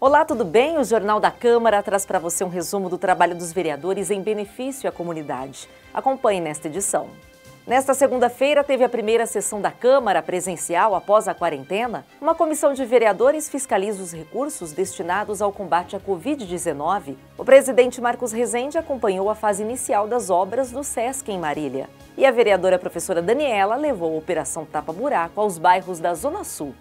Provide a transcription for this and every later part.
Olá, tudo bem? O Jornal da Câmara traz para você um resumo do trabalho dos vereadores em benefício à comunidade. Acompanhe nesta edição. Nesta segunda-feira, teve a primeira sessão da Câmara presencial após a quarentena. Uma comissão de vereadores fiscaliza os recursos destinados ao combate à Covid-19. O presidente Marcos Rezende acompanhou a fase inicial das obras do SESC em Marília. E a vereadora professora Daniela levou a Operação Tapa Buraco aos bairros da Zona Sul.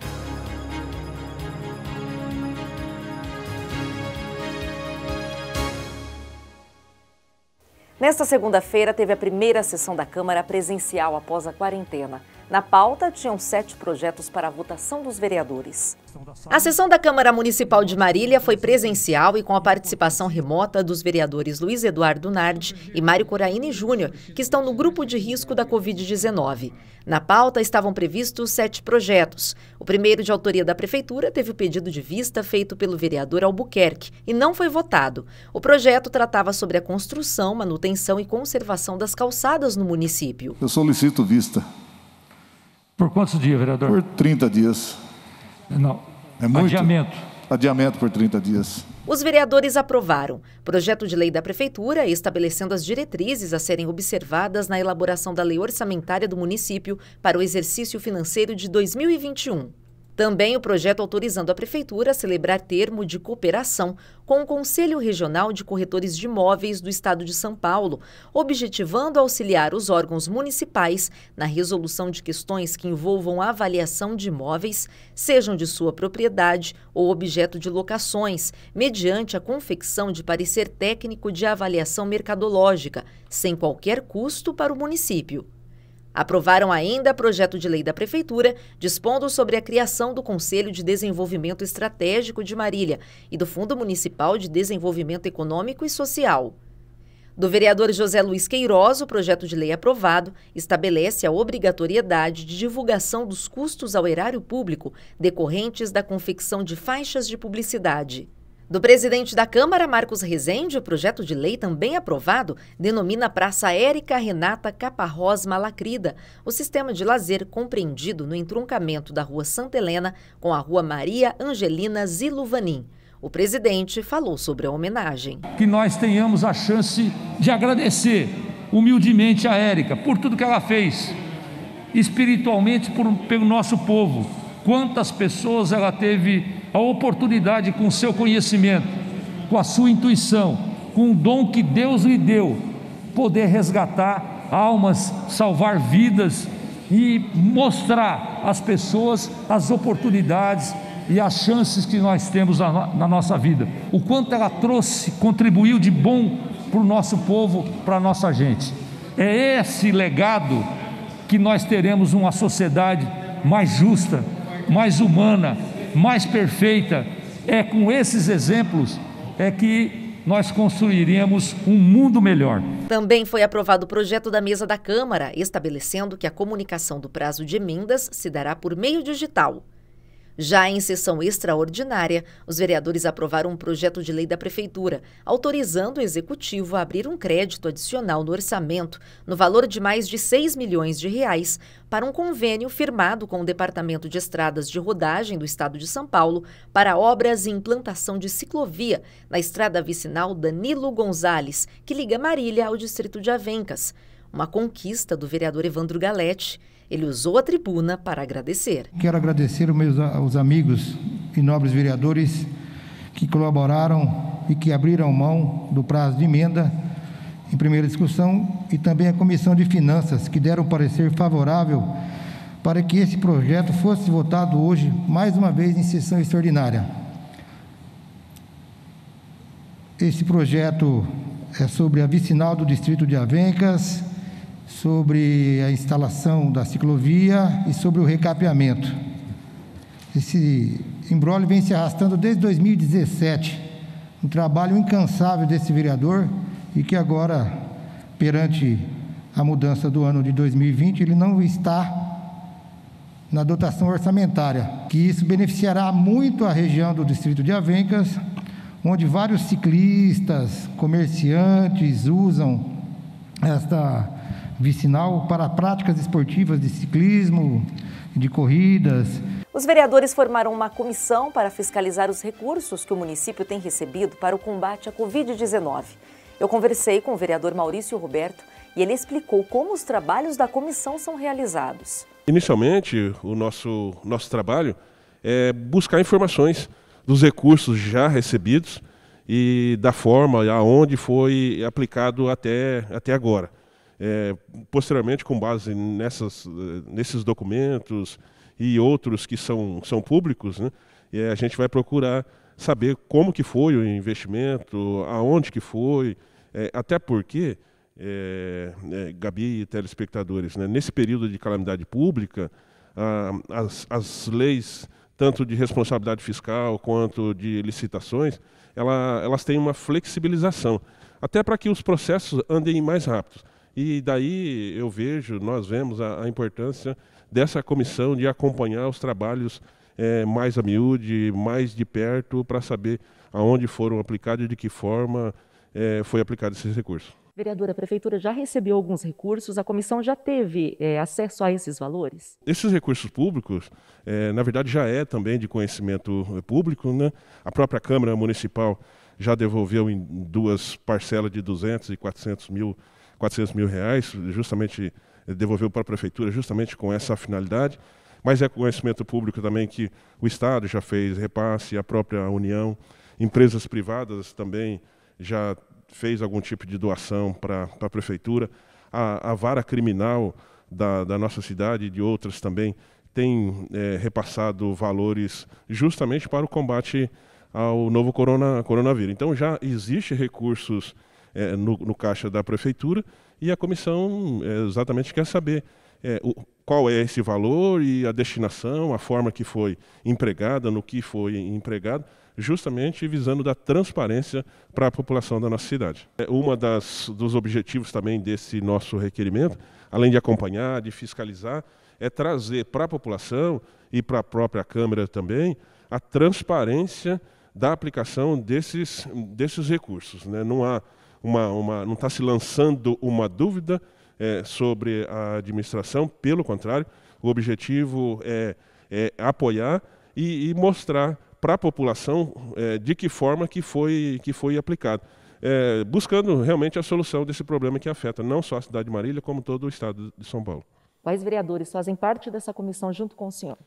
Nesta segunda-feira, teve a primeira sessão da Câmara presencial após a quarentena. Na pauta, tinham sete projetos para a votação dos vereadores. A sessão da Câmara Municipal de Marília foi presencial e com a participação remota dos vereadores Luiz Eduardo Nardi e Mário Coraine Júnior, que estão no grupo de risco da Covid-19. Na pauta estavam previstos sete projetos. O primeiro, de autoria da Prefeitura, teve o pedido de vista feito pelo vereador Albuquerque e não foi votado. O projeto tratava sobre a construção, manutenção e conservação das calçadas no município. Eu solicito vista. Por quantos dias, vereador? Por 30 dias. Não. É muito? Adiamento. Adiamento por 30 dias. Os vereadores aprovaram projeto de lei da Prefeitura estabelecendo as diretrizes a serem observadas na elaboração da lei orçamentária do município para o exercício financeiro de 2021. Também o projeto autorizando a Prefeitura a celebrar termo de cooperação com o Conselho Regional de Corretores de Imóveis do Estado de São Paulo, objetivando auxiliar os órgãos municipais na resolução de questões que envolvam a avaliação de imóveis, sejam de sua propriedade ou objeto de locações, mediante a confecção de parecer técnico de avaliação mercadológica, sem qualquer custo para o município. Aprovaram ainda projeto de lei da Prefeitura, dispondo sobre a criação do Conselho de Desenvolvimento Estratégico de Marília e do Fundo Municipal de Desenvolvimento Econômico e Social. Do vereador José Luiz Queiroz, o projeto de lei aprovado estabelece a obrigatoriedade de divulgação dos custos ao erário público decorrentes da confecção de faixas de publicidade. Do presidente da Câmara, Marcos Rezende, o projeto de lei também aprovado denomina Praça Érica Renata Caparrós Malacrida, o sistema de lazer compreendido no entroncamento da Rua Santa Helena com a Rua Maria Angelina Ziluvanin. O presidente falou sobre a homenagem. Que nós tenhamos a chance de agradecer humildemente a Érica por tudo que ela fez, espiritualmente por, pelo nosso povo. Quantas pessoas ela teve a oportunidade com o seu conhecimento, com a sua intuição, com o dom que Deus lhe deu, poder resgatar almas, salvar vidas e mostrar às pessoas as oportunidades e as chances que nós temos na, na nossa vida, o quanto ela trouxe, contribuiu de bom para o nosso povo, para a nossa gente. É esse legado que nós teremos uma sociedade mais justa, mais humana, mais perfeita. É com esses exemplos é que nós construiríamos um mundo melhor. Também foi aprovado o projeto da mesa da Câmara, estabelecendo que a comunicação do prazo de emendas se dará por meio digital. Já em sessão extraordinária, os vereadores aprovaram um projeto de lei da Prefeitura, autorizando o Executivo a abrir um crédito adicional no orçamento, no valor de mais de 6 milhões de reais, para um convênio firmado com o Departamento de Estradas de Rodagem do Estado de São Paulo para obras e implantação de ciclovia na estrada vicinal Danilo Gonzalez, que liga Marília ao distrito de Avencas. Uma conquista do vereador Evandro Galete. Ele usou a tribuna para agradecer. Quero agradecer aos meus aos amigos e nobres vereadores que colaboraram e que abriram mão do prazo de emenda em primeira discussão e também a Comissão de Finanças, que deram parecer favorável para que esse projeto fosse votado hoje, mais uma vez, em sessão extraordinária. Esse projeto é sobre a vicinal do distrito de Avencas, sobre a instalação da ciclovia e sobre o recapeamento. Esse embrólio vem se arrastando desde 2017, um trabalho incansável desse vereador e que agora, perante a mudança do ano de 2020, ele não está na dotação orçamentária, que isso beneficiará muito a região do distrito de Avencas, onde vários ciclistas, comerciantes usam esta vicinal para práticas esportivas de ciclismo, de corridas. Os vereadores formaram uma comissão para fiscalizar os recursos que o município tem recebido para o combate à Covid-19. Eu conversei com o vereador Maurício Roberto e ele explicou como os trabalhos da comissão são realizados. Inicialmente, o nosso, nosso trabalho é buscar informações dos recursos já recebidos e da forma aonde foi aplicado até, até agora. É, posteriormente, com base nessas, eh, nesses documentos e outros que são, são públicos, né, a gente vai procurar saber como que foi o investimento, aonde que foi, é, até porque, é, é, Gabi e telespectadores, né, nesse período de calamidade pública, a, as, as leis tanto de responsabilidade fiscal quanto de licitações, ela, elas têm uma flexibilização, até para que os processos andem mais rápidos. E daí eu vejo, nós vemos a, a importância dessa comissão de acompanhar os trabalhos é, mais a miúde, mais de perto, para saber aonde foram aplicados e de que forma é, foi aplicado esses recursos. Vereadora, a prefeitura já recebeu alguns recursos, a comissão já teve é, acesso a esses valores? Esses recursos públicos, é, na verdade, já é também de conhecimento público. Né? A própria Câmara Municipal já devolveu em duas parcelas de 200 e 400 mil 400 mil reais, justamente eh, devolveu para a prefeitura, justamente com essa finalidade. Mas é conhecimento público também que o Estado já fez repasse, a própria União, empresas privadas também já fez algum tipo de doação para a prefeitura. A, a vara criminal da, da, nossa cidade e de outras também tem é, repassado valores justamente para o combate ao novo corona, coronavírus. Então já existe recursos é, no, no, caixa da prefeitura e a comissão é, exatamente quer saber é, o, qual é esse valor e a destinação, a forma que foi empregada, no que foi empregado, justamente visando dar transparência para a população da nossa cidade. É uma das dos objetivos também desse nosso requerimento, além de acompanhar, de fiscalizar, é trazer para a população e para a própria Câmara também a transparência da aplicação desses, desses recursos. Né? Não há uma, uma não está se lançando uma dúvida é, sobre a administração, pelo contrário, o objetivo é, é apoiar e, e mostrar para a população é, de que forma que foi, que foi aplicado. É, buscando realmente a solução desse problema que afeta não só a cidade de Marília, como todo o estado de São Paulo. Quais vereadores fazem parte dessa comissão junto com o senhor?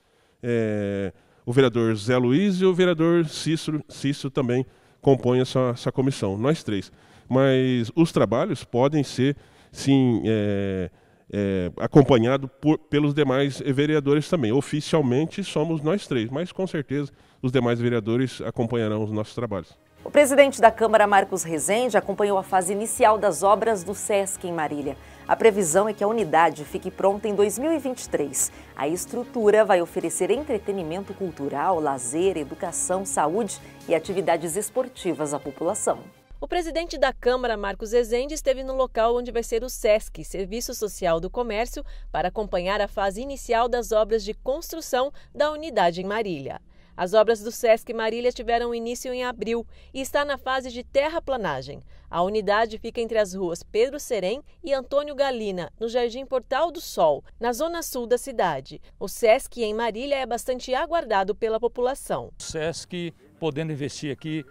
É, o vereador Zé Luiz e o vereador Cícero, Cícero também compõem essa, essa comissão, nós três mas os trabalhos podem ser, sim, é, é, acompanhado pelos demais vereadores também. Oficialmente somos nós três, mas com certeza os demais vereadores acompanharão os nossos trabalhos. O presidente da Câmara, Marcos Rezende, acompanhou a fase inicial das obras do SESC em Marília. A previsão é que a unidade fique pronta em 2023. A estrutura vai oferecer entretenimento cultural, lazer, educação, saúde e atividades esportivas à população. O presidente da Câmara, Marcos Ezende, esteve no local onde vai ser o SESC, Serviço Social do Comércio, para acompanhar a fase inicial das obras de construção da unidade em Marília. As obras do SESC Marília tiveram início em abril e está na fase de terraplanagem. A unidade fica entre as ruas Pedro Serem e Antônio Galina, no Jardim Portal do Sol, na zona sul da cidade. O SESC em Marília é bastante aguardado pela população. O SESC podendo investir aqui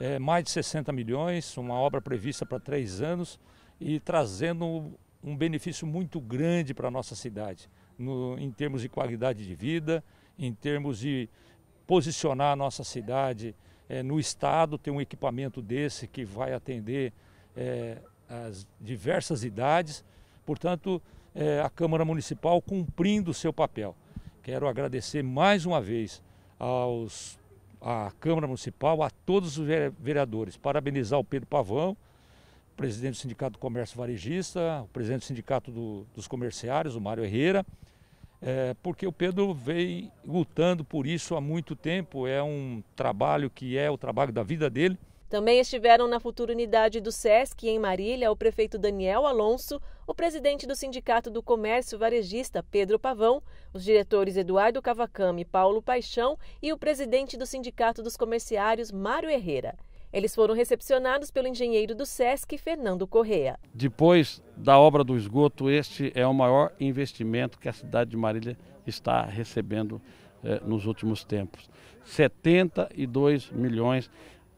é, mais de 60 milhões, uma obra prevista para três anos e trazendo um benefício muito grande para a nossa cidade, no, em termos de qualidade de vida, em termos de posicionar a nossa cidade é, no estado, ter um equipamento desse que vai atender é, as diversas idades. Portanto, é, a Câmara Municipal cumprindo o seu papel. Quero agradecer mais uma vez aos à Câmara Municipal, a todos os vereadores. Parabenizar o Pedro Pavão, presidente do Sindicato do Comércio Varejista, o presidente do Sindicato do, dos Comerciários, o Mário Herrera, é, porque o Pedro vem lutando por isso há muito tempo, é um trabalho que é o trabalho da vida dele. Também estiveram na futura unidade do SESC, em Marília, o prefeito Daniel Alonso, o presidente do Sindicato do Comércio Varejista, Pedro Pavão, os diretores Eduardo Cavacami, e Paulo Paixão e o presidente do Sindicato dos Comerciários, Mário Herrera. Eles foram recepcionados pelo engenheiro do SESC, Fernando Correa. Depois da obra do esgoto, este é o maior investimento que a cidade de Marília está recebendo eh, nos últimos tempos. 72 milhões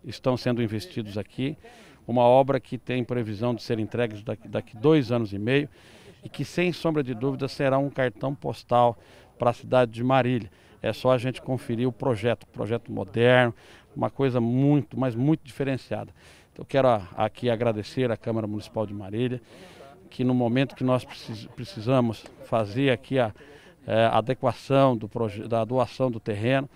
estão sendo investidos aqui uma obra que tem previsão de ser entregue daqui, a dois anos e meio e que, sem sombra de dúvida, será um cartão postal para a cidade de Marília. É só a gente conferir o projeto, projeto moderno, uma coisa muito, mas muito diferenciada. Então, quero aqui agradecer à Câmara Municipal de Marília, que no momento que nós precisamos fazer aqui a é, adequação do da doação do terreno,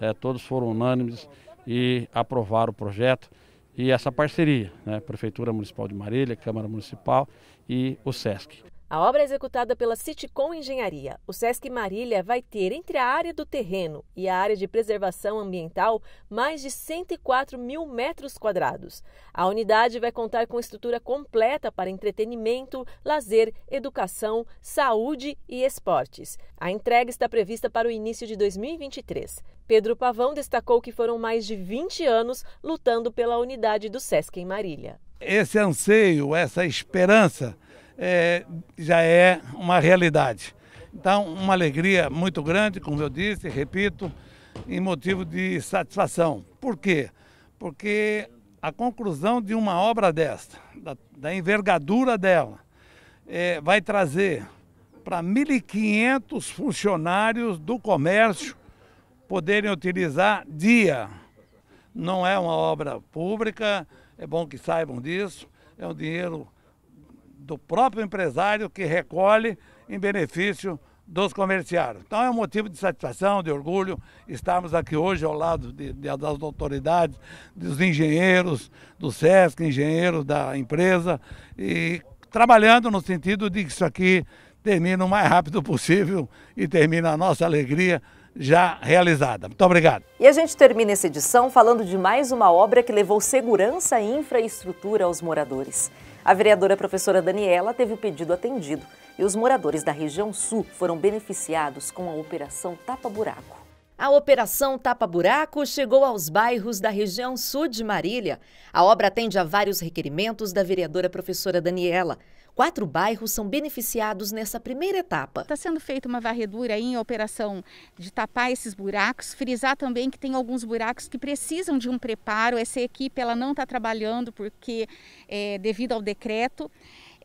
é, todos foram unânimes e aprovaram o projeto e essa parceria, né? Prefeitura Municipal de Marília, Câmara Municipal e o SESC. A obra é executada pela Citicom Engenharia, o Sesc Marília vai ter entre a área do terreno e a área de preservação ambiental mais de 104 mil metros quadrados. A unidade vai contar com estrutura completa para entretenimento, lazer, educação, saúde e esportes. A entrega está prevista para o início de 2023. Pedro Pavão destacou que foram mais de 20 anos lutando pela unidade do Sesc em Marília. Esse anseio, essa esperança é, já é uma realidade. Então, uma alegria muito grande, como eu disse, repito, em motivo de satisfação. Por quê? Porque a conclusão de uma obra desta, da, da envergadura dela, é, vai trazer para 1.500 funcionários do comércio poderem utilizar dia. Não é uma obra pública, é bom que saibam disso, é um dinheiro do próprio empresário que recolhe em benefício dos comerciários. Então é um motivo de satisfação, de orgulho, estarmos aqui hoje ao lado de, de, das autoridades, dos engenheiros, do SESC, engenheiros da empresa, e trabalhando no sentido de que isso aqui termine o mais rápido possível e termine a nossa alegria já realizada. Muito obrigado. E a gente termina essa edição falando de mais uma obra que levou segurança e infraestrutura aos moradores. A vereadora professora Daniela teve o pedido atendido e os moradores da região sul foram beneficiados com a Operação Tapa Buraco. A Operação Tapa Buraco chegou aos bairros da região sul de Marília. A obra atende a vários requerimentos da vereadora professora Daniela. Quatro bairros são beneficiados nessa primeira etapa. Está sendo feita uma varredura em operação de tapar esses buracos, frisar também que tem alguns buracos que precisam de um preparo. Essa equipe ela não está trabalhando porque é, devido ao decreto.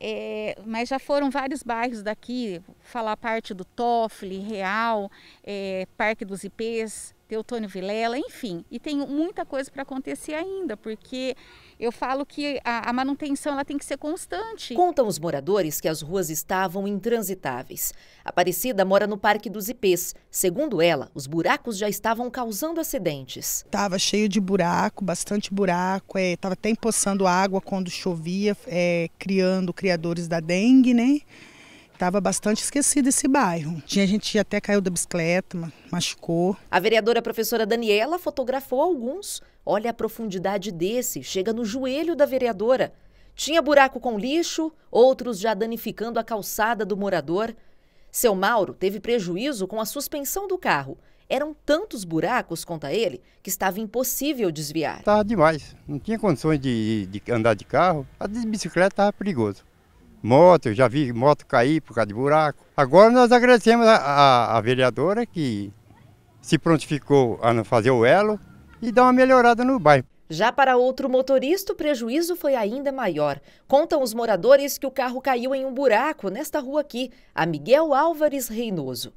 É, mas já foram vários bairros daqui, falar parte do Toffle, Real, é, Parque dos Ipês, Teutônio Vilela, enfim. E tem muita coisa para acontecer ainda, porque eu falo que a, a manutenção ela tem que ser constante. Contam os moradores que as ruas estavam intransitáveis. Aparecida mora no Parque dos Ipês. Segundo ela, os buracos já estavam causando acidentes. Estava cheio de buraco, bastante buraco. Estava é, até empoçando água quando chovia, é, criando criadores da dengue, né? Estava bastante esquecido esse bairro. Tinha gente até caiu da bicicleta, machucou. A vereadora professora Daniela fotografou alguns. Olha a profundidade desse, chega no joelho da vereadora. Tinha buraco com lixo, outros já danificando a calçada do morador. Seu Mauro teve prejuízo com a suspensão do carro. Eram tantos buracos, conta ele, que estava impossível desviar. Estava demais, não tinha condições de, de andar de carro, a de bicicleta estava perigoso moto, já vi moto cair por causa de buraco. Agora nós agradecemos a, a, a vereadora que se prontificou a fazer o elo e dar uma melhorada no bairro. Já para outro motorista, o prejuízo foi ainda maior. Contam os moradores que o carro caiu em um buraco nesta rua aqui, a Miguel Álvares Reinoso.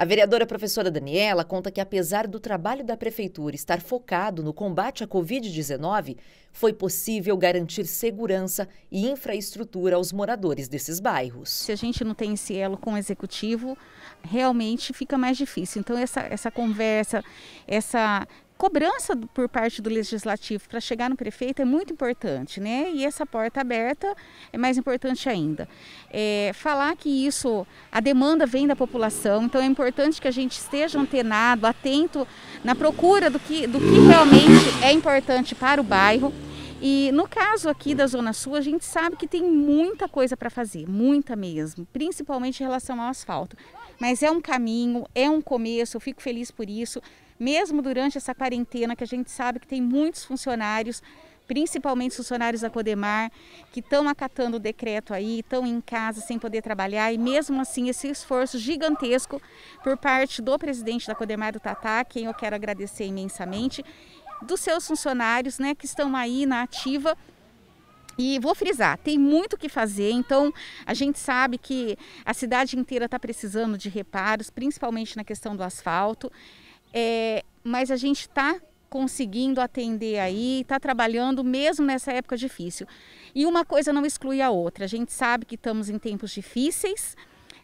A vereadora professora Daniela conta que, apesar do trabalho da prefeitura estar focado no combate à Covid-19, foi possível garantir segurança e infraestrutura aos moradores desses bairros. Se a gente não tem esse elo com o executivo, realmente fica mais difícil. Então, essa, essa conversa, essa cobrança por parte do legislativo para chegar no prefeito é muito importante, né? E essa porta aberta é mais importante ainda. É, falar que isso, a demanda vem da população, então é importante que a gente esteja antenado, atento na procura do que, do que realmente é importante para o bairro. E no caso aqui da Zona Sul, a gente sabe que tem muita coisa para fazer, muita mesmo, principalmente em relação ao asfalto. Mas é um caminho, é um começo, eu fico feliz por isso. Mesmo durante essa quarentena, que a gente sabe que tem muitos funcionários, principalmente funcionários da Codemar, que estão acatando o decreto aí, estão em casa sem poder trabalhar, e mesmo assim esse esforço gigantesco por parte do presidente da Codemar do Tatá, quem eu quero agradecer imensamente, dos seus funcionários, né, que estão aí na ativa e vou frisar, tem muito o que fazer, então a gente sabe que a cidade inteira está precisando de reparos, principalmente na questão do asfalto, é, mas a gente está conseguindo atender aí, está trabalhando mesmo nessa época difícil. E uma coisa não exclui a outra, a gente sabe que estamos em tempos difíceis,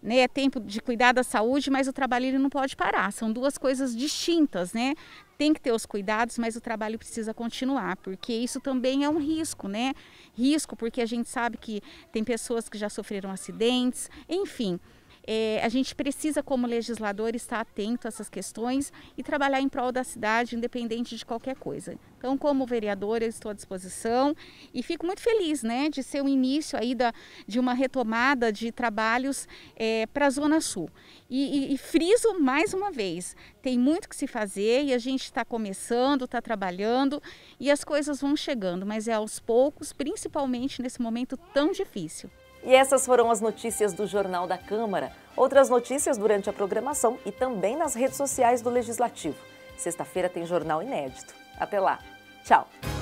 né? É tempo de cuidar da saúde, mas o trabalho ele não pode parar. São duas coisas distintas, né? Tem que ter os cuidados, mas o trabalho precisa continuar, porque isso também é um risco, né? Risco porque a gente sabe que tem pessoas que já sofreram acidentes, enfim. É, a gente precisa, como legislador, estar atento a essas questões e trabalhar em prol da cidade, independente de qualquer coisa. Então, como vereadora, eu estou à disposição e fico muito feliz né, de ser o início aí da, de uma retomada de trabalhos é, para a Zona Sul. E, e, e, friso mais uma vez, tem muito que se fazer e a gente está começando, está trabalhando e as coisas vão chegando, mas é aos poucos, principalmente nesse momento tão difícil. E essas foram as notícias do Jornal da Câmara. Outras notícias durante a programação e também nas redes sociais do Legislativo. Sexta-feira tem jornal inédito. Até lá. Tchau.